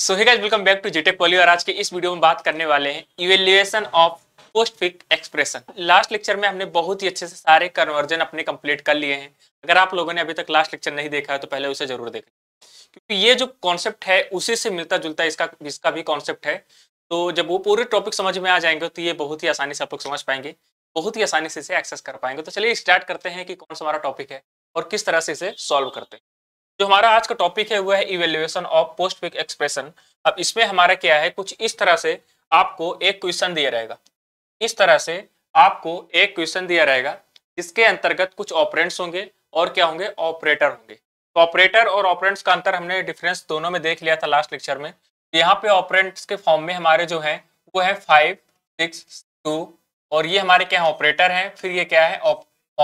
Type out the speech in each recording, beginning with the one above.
so hey guys welcome back to जीटेक Poly और आज के इस वीडियो में बात करने वाले हैं evaluation of postfix expression last lecture में हमने बहुत ही अच्छे से सारे कन्वर्जन अपने कंप्लीट कर लिए हैं अगर आप लोगों ने अभी तक लास्ट लेक्चर नहीं देखा है तो पहले उसे जरूर देखें क्योंकि ये जो कॉन्सेप्ट है उसी से मिलता जुलता इसका इसका भी कॉन्सेप्ट है तो जब वो पूरे टॉपिक समझ में आ जाएंगे तो ये बहुत ही आसानी से आप लोग समझ पाएंगे बहुत ही आसानी से इसे एक्सेस कर पाएंगे तो चलिए स्टार्ट करते हैं कि कौन सा हमारा टॉपिक है और किस तरह से इसे सॉल्व करते हैं जो हमारा आज का टॉपिक है वो है evaluation of postfix expression अब इसमें हमारा क्या है कुछ इस तरह से आपको एक क्वेश्चन दिया रहेगा इस तरह से आपको एक क्वेश्चन दिया रहेगा इसके अंतर्गत कुछ ऑपरेंट्स होंगे और क्या होंगे ऑपरेटर होंगे तो ऑपरेटर और ऑपरेंट्स का अंतर हमने डिफरेंस दोनों में देख लिया था लास्ट लेक्चर में तो यहाँ पे ऑपरेंट्स के फॉर्म में हमारे जो है वो है फाइव सिक्स टू और ये हमारे क्या है ऑपरेटर है फिर ये क्या है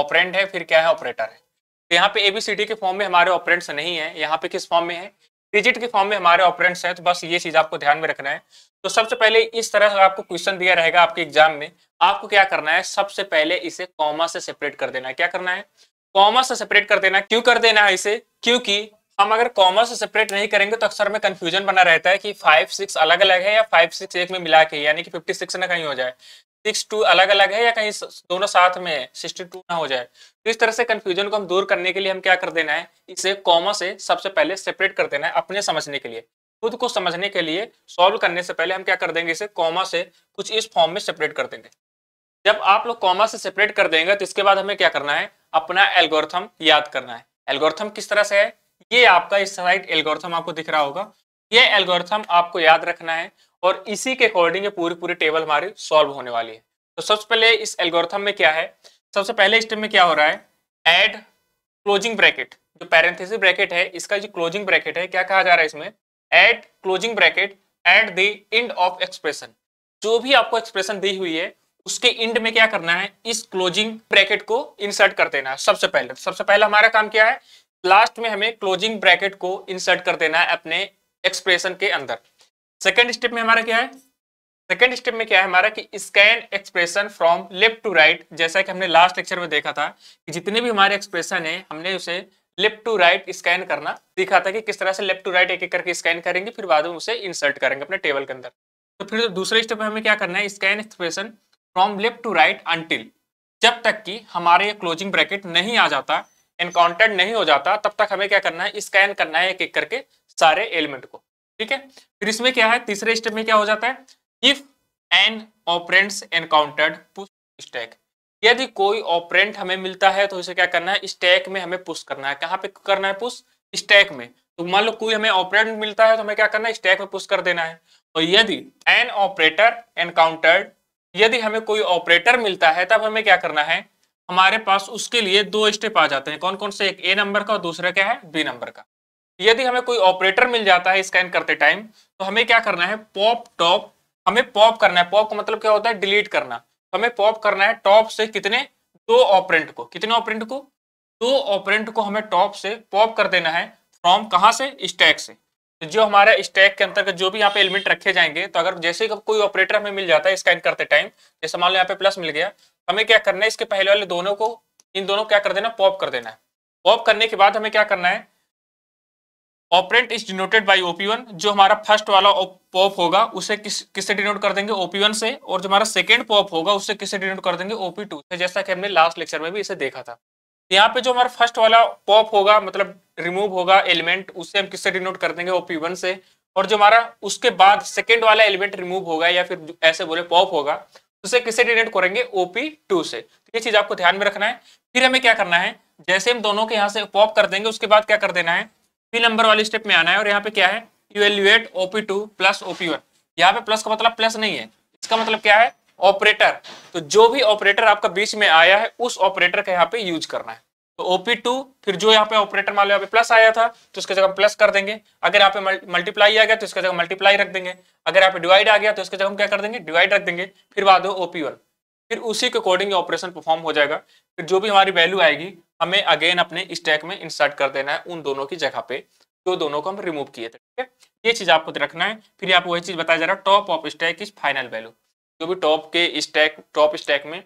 ऑपरेंट है फिर क्या है ऑपरेटर है तो यहाँ पे एबीसीडी के फॉर्म में हमारे ऑपरेंट्स नहीं है यहाँ पे किस फॉर्म में है डिजिट के फॉर्म में हमारे ऑपरेंट्स हैं तो बस ये चीज आपको ध्यान में रखना है तो सबसे पहले इस तरह का आपको क्वेश्चन दिया रहेगा आपके एग्जाम में आपको क्या करना है सबसे पहले इसे कॉमा से सेपरेट कर देना है क्या करना है कॉमा से सेपरेट कर देना क्यों कर देना है इसे क्योंकि हम अगर कॉमा से सेपरेट नहीं करेंगे तो अक्सर में कंफ्यूजन बना रहता है कि फाइव सिक्स अलग अलग है या फाइव सिक्स एक में मिला के यानी कि फिफ्टी सिक्स ना कहीं हो जाए सिक्स टू अलग अलग है या कहीं दोनों साथ में है सिक्सटी टू ना हो जाए तो इस तरह से कंफ्यूजन को हम दूर करने के लिए हम क्या कर देना है इसे कॉमा से सबसे पहले सेपरेट कर देना है अपने समझने के लिए खुद को समझने के लिए सॉल्व करने से पहले हम क्या कर देंगे इसे कॉमा से कुछ इस फॉर्म में सेपरेट कर देंगे जब आप लोग कॉमा से सेपरेट कर देंगे तो इसके बाद हमें क्या करना है अपना एल्गोरिथम याद करना है एल्गोरिथम किस तरह से है ये आपका इस साइड एल्गोरिथम आपको दिख रहा होगा ये एल्गोरिथम आपको याद रखना है और इसी के अकॉर्डिंग पूरी पूरी टेबल हमारी सॉल्व होने वाली है तो सबसे पहले इस एल्गोरिथम में क्या है सबसे पहले स्टेप में क्या हो रहा है एड क्लोजिंग ब्रैकेट जो पैरेंथिस ब्रैकेट है इसका जो क्लोजिंग ब्रैकेट है क्या कहा जा रहा है इसमें add closing bracket at the end of expression जो भी आपको एक्सप्रेशन दी हुई है उसके एंड में क्या करना है इस क्लोजिंग ब्रैकेट को इंसर्ट कर देना है सबसे पहले सबसे पहले हमारा काम क्या है लास्ट में हमें क्लोजिंग ब्रैकेट को इंसर्ट कर देना है अपने एक्सप्रेशन के अंदर सेकेंड स्टेप में हमारा क्या है सेकेंड स्टेप में क्या है हमारा कि scan expression from left to right जैसा कि हमने लास्ट लेक्चर में देखा था कि जितने भी हमारे एक्सप्रेशन है हमने उसे लेफ्ट टू राइट स्कैन करना दिखा था कि किस तरह से लेफ्ट टू राइट एक एक करके स्कैन करेंगे फिर बाद में उसे इंसर्ट करेंगे अपने टेबल के अंदर तो फिर तो दूसरे स्टेप में हमें क्या करना है scan expression from left to right until जब तक कि हमारे क्लोजिंग ब्रैकेट नहीं आ जाता एनकाउंटर्ड नहीं हो जाता तब तक हमें क्या करना है स्कैन करना है एक एक करके सारे एलिमेंट को ठीक है फिर इसमें क्या है तीसरे स्टेप में क्या हो जाता है if an operand encountered push stack यदि कोई ऑपरेंट हमें मिलता है तो इसे क्या करना है स्टैक में हमें पुश करना है कहाँ पे करना है पुश स्टैक में तो मान लो कोई हमें ऑपरेंट मिलता है तो हमें क्या करना है स्टैक में पुश कर देना है और तो यदि एन ऑपरेटर एनकाउंटर्ड यदि हमें कोई ऑपरेटर मिलता है तब हमें क्या करना है हमारे पास उसके लिए दो स्टेप आ जाते हैं कौन कौन से एक ए नंबर का और दूसरा क्या है बी नंबर का यदि हमें कोई ऑपरेटर मिल जाता है स्कैन करते टाइम तो हमें क्या करना है पॉप टॉप हमें पॉप करना है पॉप का मतलब क्या होता है डिलीट करना तो हमें पॉप करना है टॉप से कितने दो ऑपरेंट को कितने ऑपरेंट को दो ऑपरेंट को हमें टॉप से पॉप कर देना है फ्रॉम कहाँ से स्टैक से तो जो हमारा स्टैक के अंतर्गत जो भी यहाँ पे एलिमेंट रखे जाएंगे तो अगर जैसे कोई ऑपरेटर हमें मिल जाता है स्कैन करते टाइम जैसे मान लो यहाँ पे प्लस मिल गया तो हमें क्या करना है इसके पहले वाले दोनों को इन दोनों क्या कर देना पॉप कर देना है पॉप करने के बाद हमें क्या करना है operand is denoted by OP one जो हमारा फर्स्ट वाला पॉप होगा उसे किस किससे डिनोट कर देंगे ओपी वन से और जो हमारा सेकेंड पॉप होगा उससे किससे डिनोट कर देंगे ओपी टू से जैसा कि हमने लास्ट लेक्चर में भी इसे देखा था यहाँ पे जो हमारा फर्स्ट वाला पॉप होगा मतलब रिमूव होगा एलिमेंट उसे हम किससे डिनोट कर देंगे ओपी वन से और जो हमारा उसके बाद सेकेंड वाला एलिमेंट रिमूव होगा या फिर ऐसे बोले पॉप होगा उसे किससे डिनोट करेंगे ओपी टू से तो ये चीज आपको ध्यान में रखना है फिर हमें क्या करना है जैसे हम दोनों के यहाँ से पॉप कर देंगे उसके बाद क्या कर देना है पी नंबर वाले स्टेप में आना है और यहाँ पे क्या है evaluate OP two plus OP one यहाँ पे प्लस का मतलब प्लस नहीं है इसका मतलब क्या है ऑपरेटर तो जो भी ऑपरेटर आपका बीच में आया है उस ऑपरेटर का यहाँ पे यूज करना है तो ओपी टू फिर जो यहाँ पे ऑपरेटर मान लो यहाँ पे प्लस आया था तो उसके जगह प्लस कर देंगे अगर यहाँ पे मल्टीप्लाई आ गया तो इसके जगह मल्टीप्लाई रख देंगे अगर यहाँ पे डिवाइड आ गया तो इसके जगह हम क्या कर देंगे डिवाइड रख देंगे फिर बाद ओपी वन फिर उसी के अकॉर्डिंग ऑपरेशन परफॉर्म हो जाएगा फिर जो भी हमारी वैल्यू आएगी हमें अगेन अपने स्टैक में इंसर्ट कर देना है उन दोनों की जगह पे जो दोनों को हम रिमूव किए थे ठीक है ये चीज़ आपको रखना है फिर यहाँ वही चीज़ बताया जा रहा है top of stack is final value जो भी टॉप के स्टैक टॉप स्टैक में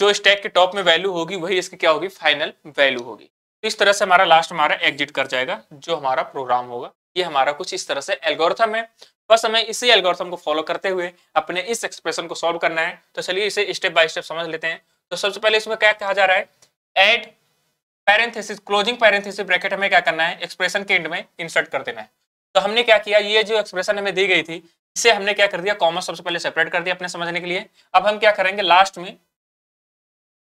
जो स्टैक के टॉप में वैल्यू होगी वही इसकी क्या होगी फाइनल वैल्यू होगी तो इस तरह से हमारा लास्ट हमारा एग्जिट कर जाएगा जो हमारा प्रोग्राम होगा ये हमारा कुछ इस तरह से एल्गोरिथम है बस हमें इसी एल्गोरिथम को फॉलो करते हुए अपने इस एक्सप्रेशन को सॉल्व करना है तो चलिए इसे स्टेप बाय स्टेप समझ लेते हैं तो सबसे पहले इसमें क्या कहा जा रहा है add parenthesis closing parenthesis bracket हमें क्या करना है एक्सप्रेशन के एंड में इंसर्ट कर देना है तो हमने क्या किया ये जो एक्सप्रेशन हमें दी गई थी इसे हमने क्या कर दिया कॉमर्स सबसे पहले सेपरेट कर दिया अपने समझने के लिए अब हम क्या करेंगे लास्ट में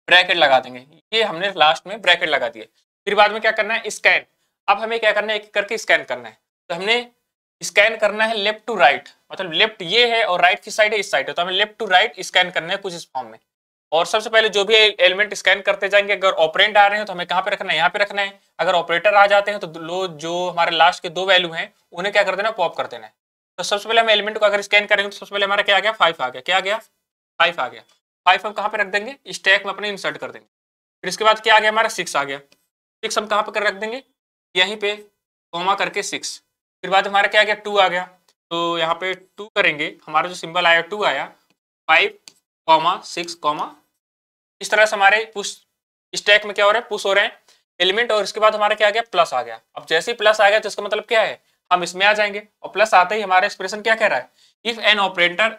ब्रैकेट लगा देंगे ये हमने लास्ट में ब्रैकेट लगा दिए फिर बाद में क्या करना है स्कैन अब हमें क्या करना है एक करके स्कैन करना है तो हमने स्कैन करना है लेफ्ट टू राइट मतलब लेफ्ट ये है और राइट की साइड है इस साइड है तो हमें लेफ्ट टू राइट स्कैन करना है कुछ इस फॉर्म में और सबसे पहले जो भी एलिमेंट स्कैन करते जाएंगे अगर ऑपरेंट आ रहे हैं तो हमें कहाँ पे रखना है यहाँ पे रखना है अगर ऑपरेटर आ जाते हैं तो लो जो हमारे लास्ट के दो वैल्यू हैं उन्हें क्या कर देना पॉप कर देना है तो सबसे पहले हम एलिमेंट को अगर स्कैन करेंगे तो सबसे पहले हमारा क्या आ गया फाइव आ गया क्या आ गया फाइव आ गया फाइव हम कहाँ पे रख देंगे स्टैक में अपने इंसर्ट कर देंगे फिर इसके बाद क्या आ गया हमारा सिक्स आ गया सिक्स हम कहाँ पर रख देंगे यहीं पर कोमा करके सिक्स फिर बाद हमारा क्या गया टू आ गया तो यहाँ पे टू करेंगे हमारा जो सिंबल आया टू आया फाइव कॉमा सिक्स कॉमा इस तरह से हमारे पुश स्टैक में क्या हो रहा है पुश हो रहे हैं एलिमेंट और इसके बाद हमारा क्या आ गया प्लस आ गया अब जैसे ही प्लस आ गया तो इसका मतलब क्या है हम इसमें आ जाएंगे और प्लस आते ही हमारा एक्सप्रेशन क्या कह रहा है if an operator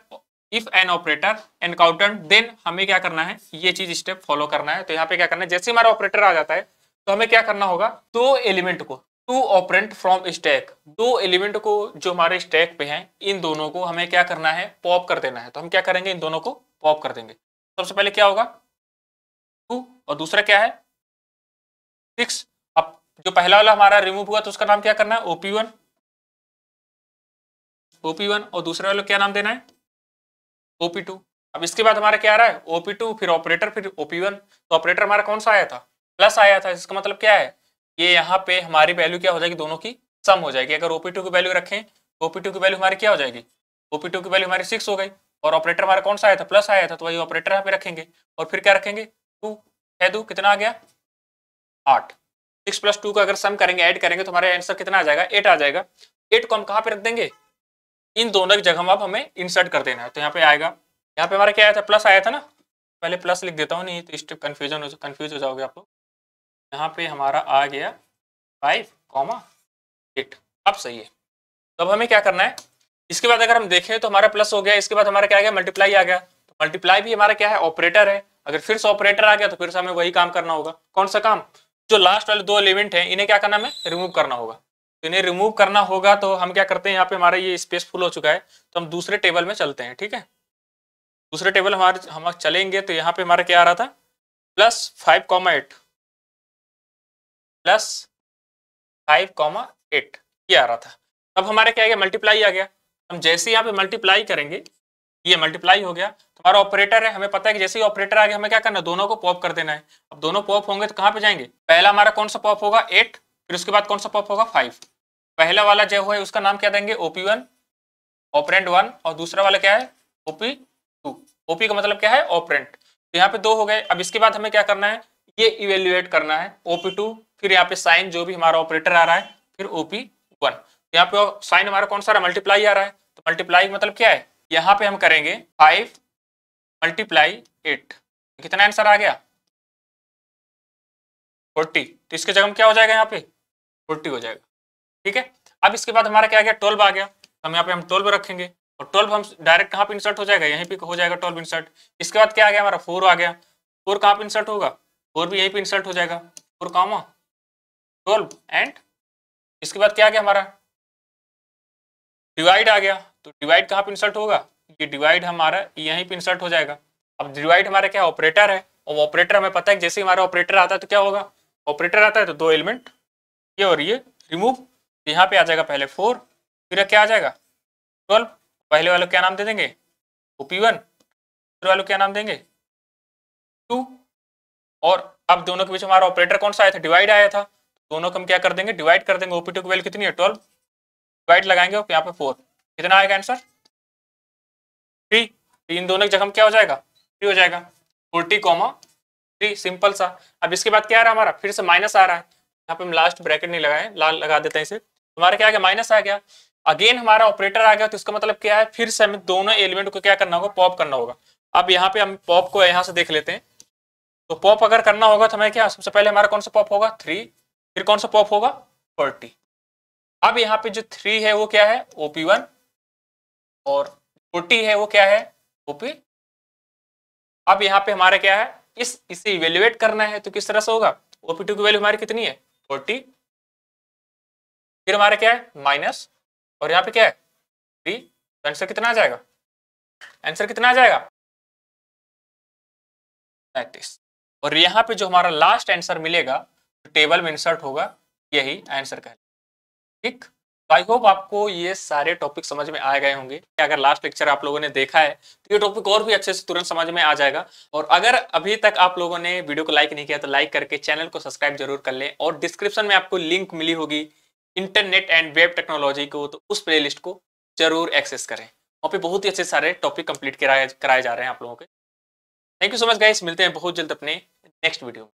if an operator encounter then हमें क्या करना है ये चीज स्टेप फॉलो करना है तो यहाँ पे क्या करना है जैसे हमारा ऑपरेटर आ जाता है तो हमें क्या करना होगा दो तो एलिमेंट को टू ऑपरेंट फ्रॉम स्टैक दो एलिमेंट को जो हमारे स्टैक पे हैं इन दोनों को हमें क्या करना है पॉप कर देना है तो हम क्या करेंगे इन दोनों को पॉप कर देंगे सबसे पहले क्या होगा टू और दूसरा क्या है सिक्स अब जो पहला वाला हमारा रिमूव हुआ तो उसका नाम क्या करना है ओपी वन ओपी वन और दूसरे वाले क्या नाम देना है ओपी टू अब इसके बाद हमारा क्या आ रहा है ओपी टू फिर ऑपरेटर फिर ओपी वन तो ऑपरेटर हमारा कौन सा आया था प्लस आया था इसका मतलब क्या है ये यहाँ पे हमारी वैल्यू क्या हो जाएगी दोनों की सम हो जाएगी अगर ओपी टू की वैल्यू रखें तो ओपी टू की वैल्यू हमारी क्या हो जाएगी ओपी टू की वैल्यू हमारी सिक्स हो गई और ऑपरेटर हमारा कौन सा आया था प्लस आया था तो वही ऑपरेटर यहाँ पे रखेंगे और फिर क्या रखेंगे टू है दो कितना आ गया आठ सिक्स प्लस टू का अगर सम करेंगे ऐड करेंगे तो हमारा आंसर कितना आ जाएगा एट आ जाएगा एट को हम कहाँ पे रख देंगे इन दोनों की जगह अब हमें इंसर्ट कर देना है तो यहाँ पे आएगा यहाँ पे हमारा क्या आया था प्लस आया था ना पहले प्लस लिख देता हूँ नहीं तो इस कन्फ्यूजन हो कन्फ्यूज हो जाओगे आप लोग यहाँ पे हमारा आ गया फाइव कॉमा एट अब सही है तो अब हमें क्या करना है इसके बाद अगर हम देखें तो हमारा प्लस हो गया इसके बाद हमारा क्या आ गया मल्टीप्लाई आ गया तो मल्टीप्लाई भी हमारा क्या है ऑपरेटर है अगर फिर से ऑपरेटर आ गया तो फिर से हमें वही काम करना होगा कौन सा काम जो लास्ट वाले दो एलिमेंट हैं इन्हें क्या करना हमें रिमूव करना होगा तो इन्हें रिमूव करना होगा तो हम क्या करते हैं यहाँ पे हमारा ये स्पेस फुल हो चुका है तो हम दूसरे टेबल में चलते हैं ठीक है दूसरे टेबल हमारे हम चलेंगे तो यहाँ पे हमारा क्या आ रहा था plus five comma eight plus five comma eight ये आ रहा था अब हमारे क्या आ गया मल्टीप्लाई आ गया हम जैसे यहाँ पे मल्टीप्लाई करेंगे ये मल्टीप्लाई हो गया हमारा ऑपरेटर है हमें पता है कि जैसे ही ऑपरेटर आ गया हमें क्या करना दोनों को पॉप कर देना है अब दोनों पॉप होंगे तो कहाँ पे जाएंगे पहला हमारा कौन सा पॉप होगा एट फिर उसके बाद कौन सा पॉप होगा फाइव पहला वाला जो है उसका नाम क्या देंगे ओपी वन ऑपरेंट वन और दूसरा वाला क्या है ओपी टू ओपी का मतलब क्या है ऑपरेंट तो यहाँ पे दो हो गए अब इसके बाद हमें क्या करना है ये इवेल्युएट करना है ओपी टू फिर यहाँ पे साइन जो भी हमारा ऑपरेटर आ रहा है फिर ओपी वन तो यहाँ पे साइन हमारा कौन सा रहा मल्टीप्लाई आ रहा है तो मल्टीप्लाई मतलब क्या है यहाँ पे हम करेंगे फाइव मल्टीप्लाई एट कितना आंसर आ गया फोर्टी तो इसके जगह क्या हो जाएगा यहाँ पे फोर्टी हो जाएगा ठीक है अब इसके बाद हमारा क्या आ गया ट्वेल्व आ गया तो हम यहाँ पे हम ट्वेल्व रखेंगे और ट्वेल्व हम डायरेक्ट कहाँ पे इंसर्ट हो जाएगा यहीं पे हो जाएगा ट्वेल्व इंसर्ट इसके बाद क्या आ गया हमारा फोर आ गया फोर कहाँ पे इंसर्ट होगा फोर भी यहीं पे इंसल्ट हो जाएगा फोर कामा ट्वेल्व एंड इसके बाद क्या आ गया हमारा डिवाइड आ गया तो डिवाइड कहाँ पे इंसल्ट होगा ये डिवाइड हमारा यहीं पे इंसल्ट हो जाएगा अब डिवाइड हमारा क्या ऑपरेटर है और ऑपरेटर हमें पता है जैसे हमारा ऑपरेटर आता है तो क्या होगा ऑपरेटर आता है तो दो एलिमेंट ये और ये रिमूव यहाँ पे आ जाएगा पहले फोर फिर क्या आ जाएगा ट्वेल्व पहले वालों क्या नाम दे देंगे ओ पी वन दूसरे वालों क्या नाम देंगे टू और अब दोनों के बीच हमारा ऑपरेटर कौन सा आया था डिवाइड आया था दोनों को हम क्या कर देंगे डिवाइड कर देंगे ओपी टू की वैल्यू कितनी है ट्वेल्व डिवाइड लगाएंगे यहाँ पे फोर कितना आएगा आंसर थ्री तो इन दोनों की जगह क्या हो जाएगा थ्री हो जाएगा फोर्टी कॉमा थ्री सिंपल सा अब इसके बाद क्या आ रहा है हमारा फिर से माइनस आ रहा है यहाँ पे हम लास्ट ब्रैकेट नहीं लगाए लाल लगा देते हैं इसे हमारा क्या आ गया माइनस आ गया अगेन हमारा ऑपरेटर आ गया तो इसका मतलब क्या है फिर से हमें दोनों एलिमेंट को क्या करना होगा पॉप करना होगा अब यहाँ पे हम पॉप को यहाँ से देख लेते हैं तो पॉप अगर करना होगा तो हमें क्या सबसे पहले हमारा कौन सा पॉप होगा थ्री फिर कौन सा पॉप होगा फोर्टी अब यहाँ पे जो थ्री है वो क्या है ओपी वन और फोर्टी है वो क्या है ओपी अब यहाँ पे हमारा क्या है इस इसे इवेल्युएट करना है तो किस तरह से होगा ओपी टू की वैल्यू हमारी कितनी है फोर्टी फिर हमारा क्या है माइनस और यहाँ पे क्या है थ्री तो आंसर कितना आ जाएगा आंसर कितना आ जाएगा पैंतीस और यहाँ पे जो हमारा लास्ट आंसर मिलेगा तो टेबल में इंसर्ट होगा यही आंसर कह ठीक तो आई होप आपको ये सारे टॉपिक समझ में आ गए होंगे अगर लास्ट लेक्चर आप लोगों ने देखा है तो ये टॉपिक और भी अच्छे से तुरंत समझ में आ जाएगा और अगर अभी तक आप लोगों ने वीडियो को लाइक नहीं किया तो लाइक करके चैनल को सब्सक्राइब जरूर कर लें और डिस्क्रिप्शन में आपको लिंक मिली होगी इंटरनेट एंड वेब टेक्नोलॉजी को तो उस प्ले को जरूर एक्सेस करें वहाँ पे बहुत ही अच्छे सारे टॉपिक कंप्लीट कराए कराए जा रहे हैं आप लोगों के thank you so much guys मिलते हैं बहुत जल्द अपने नेक्स्ट वीडियो में